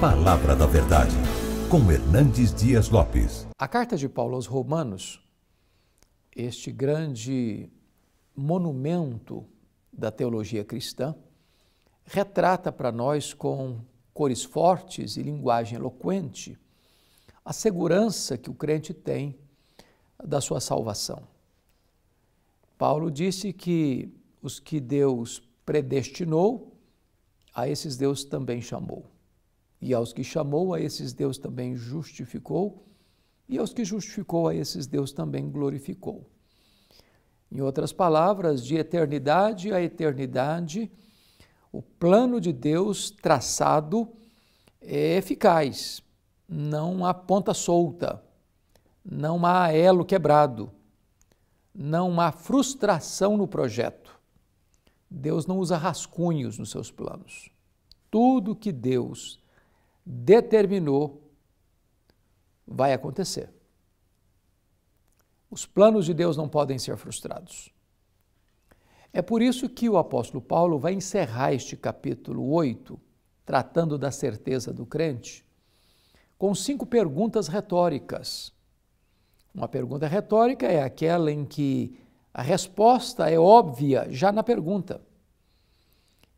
Palavra da Verdade, com Hernandes Dias Lopes. A carta de Paulo aos Romanos, este grande monumento da teologia cristã, retrata para nós com cores fortes e linguagem eloquente a segurança que o crente tem da sua salvação. Paulo disse que os que Deus predestinou, a esses Deus também chamou. E aos que chamou, a esses Deus também justificou, e aos que justificou, a esses Deus também glorificou. Em outras palavras, de eternidade a eternidade, o plano de Deus traçado é eficaz, não há ponta solta, não há elo quebrado, não há frustração no projeto. Deus não usa rascunhos nos seus planos. Tudo que Deus determinou, vai acontecer. Os planos de Deus não podem ser frustrados. É por isso que o apóstolo Paulo vai encerrar este capítulo 8, tratando da certeza do crente, com cinco perguntas retóricas. Uma pergunta retórica é aquela em que a resposta é óbvia já na pergunta.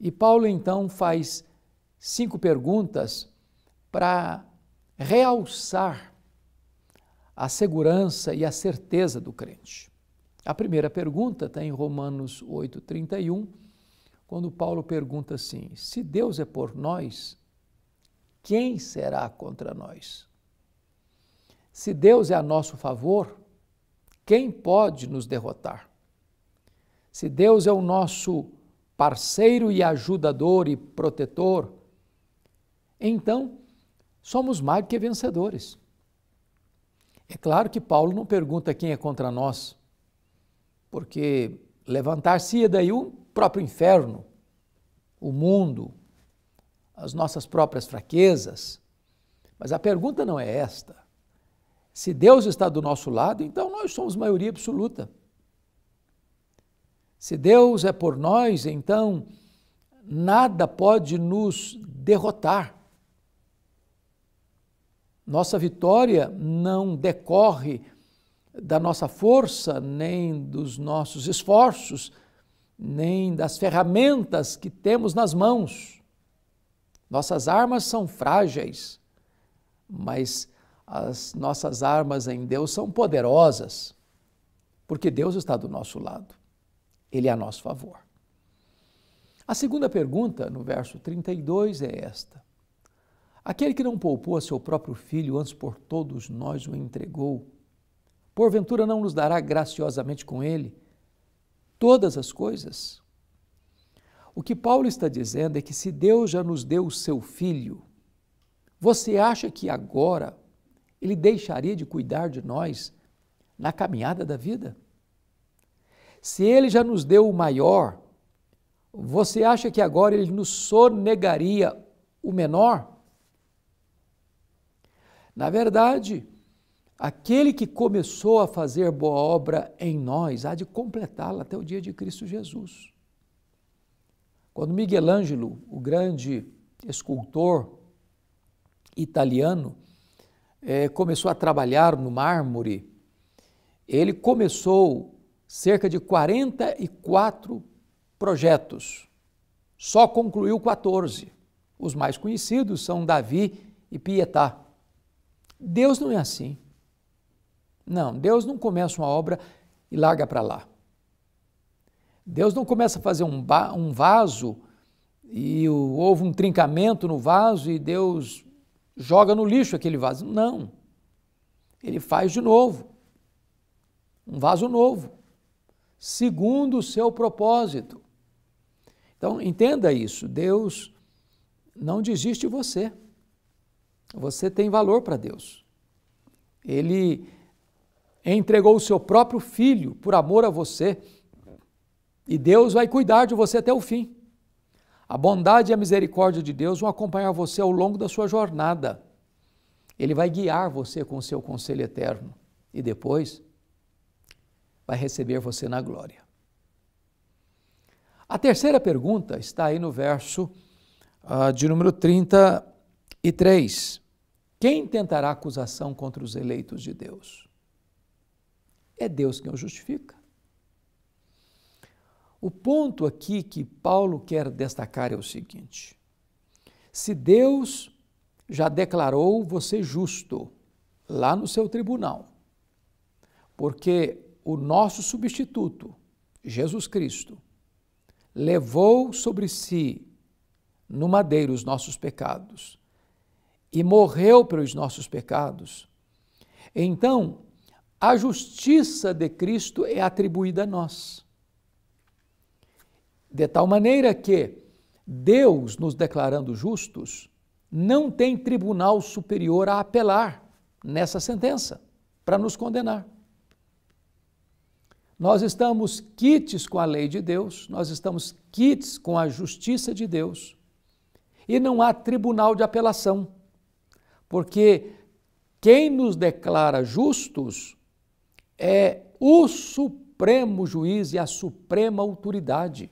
E Paulo então faz cinco perguntas para realçar a segurança e a certeza do crente. A primeira pergunta está em Romanos 8,31, quando Paulo pergunta assim: Se Deus é por nós, quem será contra nós? Se Deus é a nosso favor, quem pode nos derrotar? Se Deus é o nosso parceiro e ajudador e protetor, então somos mais do que vencedores. É claro que Paulo não pergunta quem é contra nós, porque levantar-se daí o próprio inferno, o mundo, as nossas próprias fraquezas. Mas a pergunta não é esta. Se Deus está do nosso lado, então nós somos maioria absoluta. Se Deus é por nós, então nada pode nos derrotar. Nossa vitória não decorre da nossa força, nem dos nossos esforços, nem das ferramentas que temos nas mãos. Nossas armas são frágeis, mas as nossas armas em Deus são poderosas, porque Deus está do nosso lado. Ele é a nosso favor. A segunda pergunta, no verso 32, é esta: Aquele que não poupou a seu próprio filho, antes por todos nós o entregou, porventura não nos dará graciosamente com ele todas as coisas? O que Paulo está dizendo é que se Deus já nos deu o seu filho, você acha que agora ele deixaria de cuidar de nós na caminhada da vida? Se ele já nos deu o maior, você acha que agora ele nos sonegaria o menor? Na verdade, aquele que começou a fazer boa obra em nós há de completá-la até o dia de Cristo Jesus. Quando Miguel Ângelo, o grande escultor italiano, eh, começou a trabalhar no mármore, ele começou cerca de 44 projetos, só concluiu 14. Os mais conhecidos são Davi e Pietà. Deus não é assim. Não, Deus não começa uma obra e larga para lá. Deus não começa a fazer um, um vaso e o, houve um trincamento no vaso e Deus joga no lixo aquele vaso. Não. Ele faz de novo. Um vaso novo. Segundo o seu propósito. Então, entenda isso. Deus não desiste de você. Você tem valor para Deus. Ele entregou o seu próprio filho por amor a você. E Deus vai cuidar de você até o fim. A bondade e a misericórdia de Deus vão acompanhar você ao longo da sua jornada. Ele vai guiar você com o seu conselho eterno e depois vai receber você na glória. A terceira pergunta está aí no verso uh, de número 33. Quem tentará acusação contra os eleitos de Deus? É Deus quem o justifica. O ponto aqui que Paulo quer destacar é o seguinte: se Deus já declarou você justo lá no seu tribunal, porque o nosso substituto, Jesus Cristo, levou sobre si no madeiro os nossos pecados e morreu pelos nossos pecados, então a justiça de Cristo é atribuída a nós. De tal maneira que Deus, nos declarando justos, não tem tribunal superior a apelar nessa sentença para nos condenar. Nós estamos quites com a lei de Deus, nós estamos quites com a justiça de Deus, e não há tribunal de apelação porque quem nos declara justos é o supremo juiz e a suprema autoridade.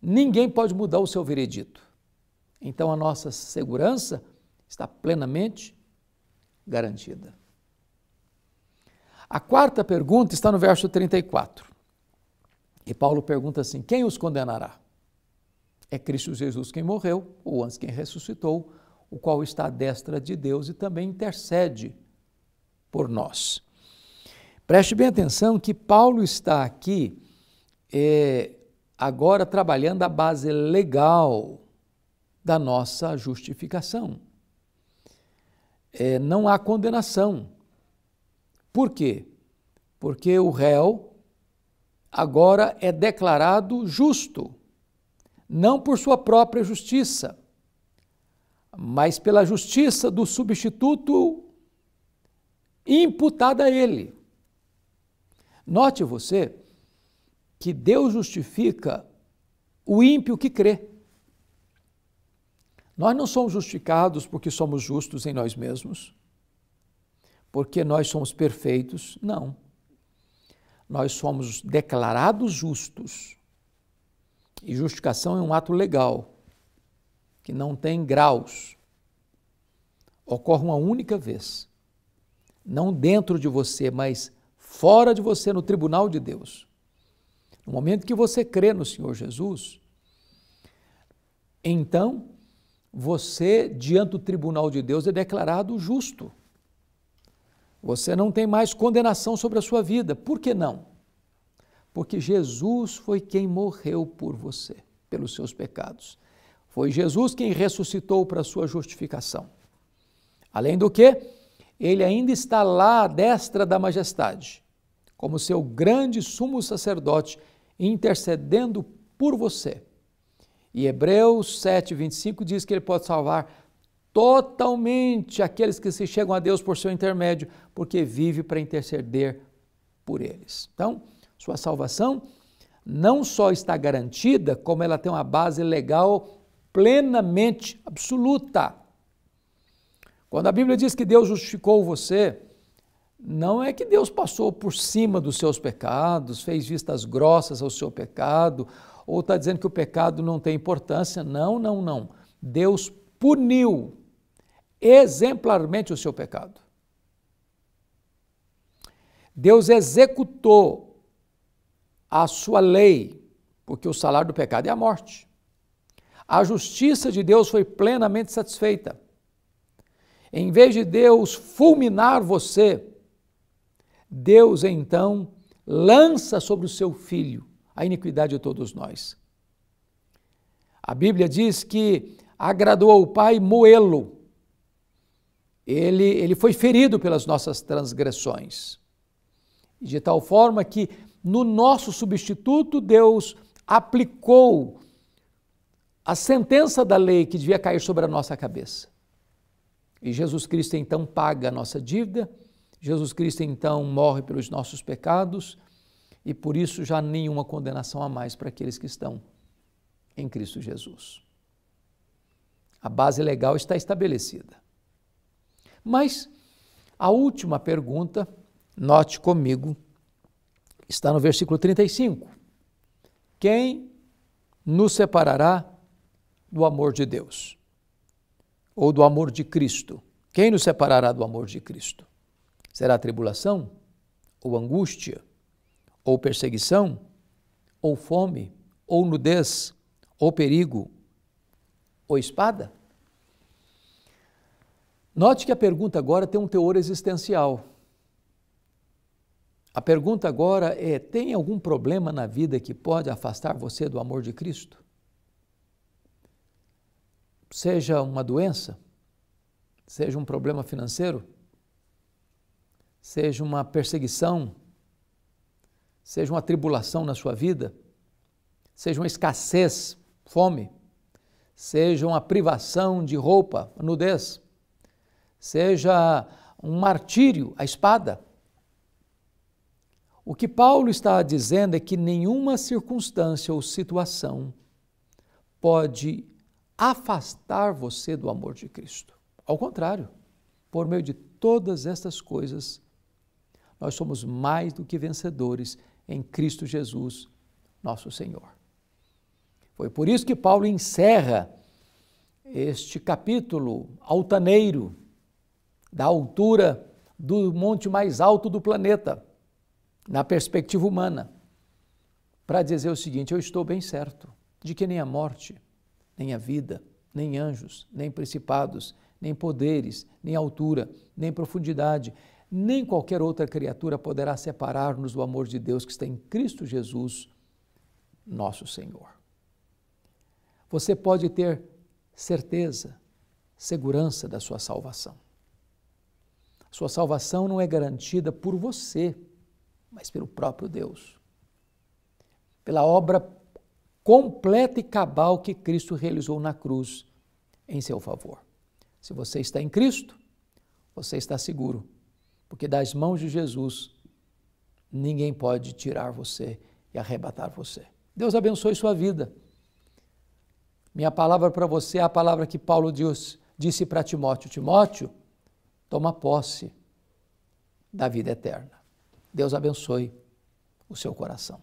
Ninguém pode mudar o seu veredito. Então a nossa segurança está plenamente garantida. A quarta pergunta está no verso 34. E Paulo pergunta assim: Quem os condenará? É Cristo Jesus quem morreu, ou antes quem ressuscitou, o qual está à destra de Deus e também intercede por nós. Preste bem atenção que Paulo está aqui é, agora trabalhando a base legal da nossa justificação. É, não há condenação. Por quê? Porque o réu agora é declarado justo, não por sua própria justiça, mas pela justiça do substituto imputada a ele. Note você que Deus justifica o ímpio que crê. Nós não somos justificados porque somos justos em nós mesmos, porque nós somos perfeitos, não. Nós somos declarados justos. E justificação é um ato legal que não tem graus, ocorre uma única vez. Não dentro de você, mas fora de você, no tribunal de Deus. No momento que você crê no Senhor Jesus, então você, diante do tribunal de Deus, é declarado justo. Você não tem mais condenação sobre a sua vida. Por que não? Porque Jesus foi quem morreu por você, pelos seus pecados. Foi Jesus quem ressuscitou para sua justificação. Além do que, ele ainda está lá à destra da majestade, como seu grande sumo sacerdote, intercedendo por você. E Hebreus 7, 25 diz que ele pode salvar totalmente aqueles que se chegam a Deus por seu intermédio, porque vive para interceder por eles. Então, sua salvação não só está garantida, como ela tem uma base legal plenamente absoluta. Quando a Bíblia diz que Deus justificou você, não é que Deus passou por cima dos seus pecados, fez vistas grossas ao seu pecado, ou está dizendo que o pecado não tem importância. Não, não, não. Deus puniu exemplarmente o seu pecado. Deus executou a sua lei, porque o salário do pecado é a morte. A justiça de Deus foi plenamente satisfeita. Em vez de Deus fulminar você, Deus então lança sobre o seu filho a iniquidade de todos nós. A Bíblia diz que agradou ao Pai moê-lo. Ele, ele foi ferido pelas nossas transgressões. De tal forma que no nosso substituto, Deus aplicou a sentença da lei que devia cair sobre a nossa cabeça. E Jesus Cristo então paga a nossa dívida, Jesus Cristo então morre pelos nossos pecados e por isso já nenhuma condenação a mais para aqueles que estão em Cristo Jesus. A base legal está estabelecida. Mas a última pergunta, note comigo, está no versículo 35. Quem nos separará do amor de Deus ou do amor de Cristo? Quem nos separará do amor de Cristo? Será tribulação ou angústia ou perseguição ou fome ou nudez ou perigo ou espada? Note que a pergunta agora tem um teor existencial. A pergunta agora é: tem algum problema na vida que pode afastar você do amor de Cristo? seja uma doença, seja um problema financeiro, seja uma perseguição, seja uma tribulação na sua vida, seja uma escassez, fome, seja uma privação de roupa, nudez, seja um martírio, a espada. O que Paulo está dizendo é que nenhuma circunstância ou situação pode afastar você do amor de Cristo. Ao contrário, por meio de todas estas coisas, nós somos mais do que vencedores em Cristo Jesus, nosso Senhor. Foi por isso que Paulo encerra este capítulo altaneiro, da altura do monte mais alto do planeta, na perspectiva humana, para dizer o seguinte: eu estou bem certo de que nem a morte, nem a vida, nem anjos, nem principados, nem poderes, nem altura, nem profundidade, nem qualquer outra criatura poderá separar-nos do amor de Deus que está em Cristo Jesus, nosso Senhor. Você pode ter certeza, segurança da sua salvação. Sua salvação não é garantida por você, mas pelo próprio Deus. Pela obra completa e cabal que Cristo realizou na cruz em seu favor. Se você está em Cristo, você está seguro, porque das mãos de Jesus ninguém pode tirar você e arrebatar você. Deus abençoe sua vida. Minha palavra para você é a palavra que Paulo Deus disse para Timóteo: Timóteo, toma posse da vida eterna. Deus abençoe o seu coração.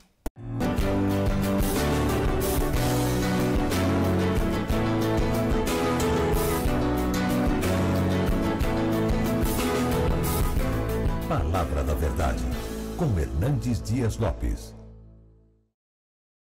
Verdade, com Hernandes Dias Lopes.